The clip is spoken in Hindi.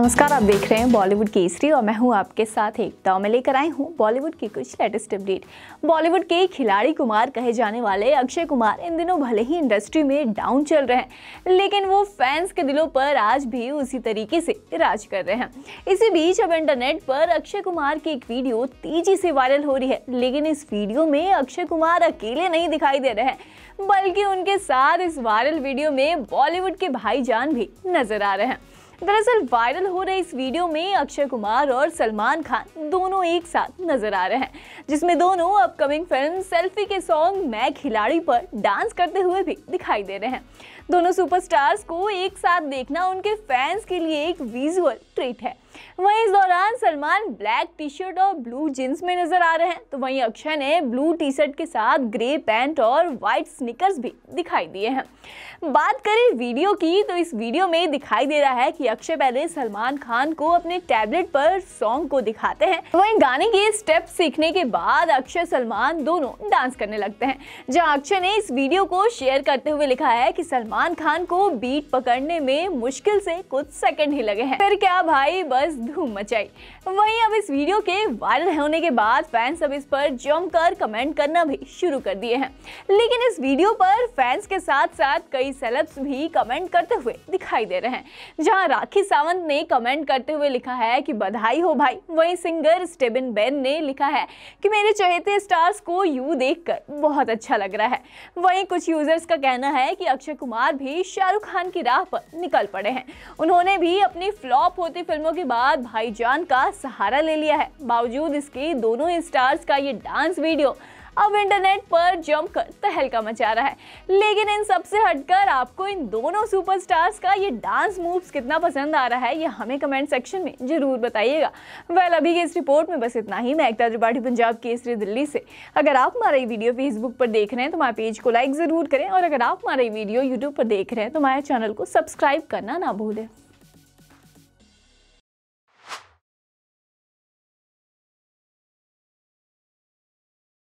नमस्कार आप देख रहे हैं बॉलीवुड केसरी और मैं हूं आपके साथ एकता मैं लेकर आई हूं बॉलीवुड की कुछ लेटेस्ट अपडेट बॉलीवुड के खिलाड़ी कुमार कहे जाने वाले अक्षय कुमार इन दिनों भले ही इंडस्ट्री में डाउन चल रहे हैं लेकिन वो फैंस के दिलों पर आज भी उसी तरीके से राज कर रहे हैं इसी बीच अब इंटरनेट पर अक्षय कुमार की एक वीडियो तेजी से वायरल हो रही है लेकिन इस वीडियो में अक्षय कुमार अकेले नहीं दिखाई दे रहे हैं बल्कि उनके साथ इस वायरल वीडियो में बॉलीवुड के भाईजान भी नजर आ रहे हैं दरअसल वायरल हो रहे इस वीडियो में अक्षय कुमार और सलमान खान दोनों एक साथ नजर आ रहे हैं जिसमें दोनों अपकमिंग फिल्म सेल्फी के सॉन्ग मैं खिलाड़ी पर डांस करते हुए भी दिखाई दे रहे हैं दोनों सुपरस्टार्स को एक साथ देखना उनके फैंस के लिए एक विजुअल ट्रीट है वहीं इस दौरान सलमान ब्लैक टी शर्ट और ब्लू जींस में नजर आ रहे हैं तो वहीं अक्षय ने ब्लू टी शर्ट के साथ ग्रे पैंट और व्हाइट स्निकर्स भी दिखाई दिए हैं बात करें वीडियो की तो इस वीडियो में दिखाई दे रहा है कि अक्षय पहले सलमान खान को अपने टैबलेट पर सॉन्ग को दिखाते हैं वहीं गाने के स्टेप सीखने के बाद अक्षय सलमान दोनों डांस करने लगते हैं जहां अक्षय ने इस वीडियो को शेयर करते हुए लिखा है कि सलमान खान को बीट पकड़ने में मुश्किल से कुछ सेकंड ही लगे हैं फिर क्या भाई बस धूम मचाई वही अब इस वीडियो के वायरल होने के बाद फैंस अब इस पर जमकर कमेंट करना भी शुरू कर दिए हैं लेकिन इस वीडियो पर फैंस के साथ साथ कई सेलेब्स भी कमेंट करते हुए दिखाई दे रहे हैं जहाँ राखी सावंत ने कमेंट करते हुए लिखा है कि बधाई हो भाई वहीं सिंगर स्टेबिन बेन ने लिखा है कि मेरे चहेते स्टार्स को यू देखकर बहुत अच्छा लग रहा है वहीं कुछ यूजर्स का कहना है कि अक्षय कुमार भी शाहरुख खान की राह पर निकल पड़े हैं उन्होंने भी अपनी फ्लॉप होती फिल्मों के बाद भाईजान का सहारा ले लिया है बावजूद इसके दोनों स्टार्स का ये डांस वीडियो अब इंटरनेट पर जमकर तहलका मचा रहा है लेकिन इन सब से हटकर आपको इन दोनों सुपरस्टार्स का ये डांस मूव्स कितना पसंद आ रहा है ये हमें कमेंट सेक्शन में जरूर बताइएगा वेल अभी की इस रिपोर्ट में बस इतना ही मैं एकता त्रिपाठी पंजाब केसरी दिल्ली से अगर आप हमारा वीडियो फेसबुक पर देख रहे हैं तो हमारे पेज को लाइक ज़रूर करें और अगर आप हमारा वीडियो यूट्यूब पर देख रहे हैं तो हमारे चैनल को सब्सक्राइब करना ना भूलें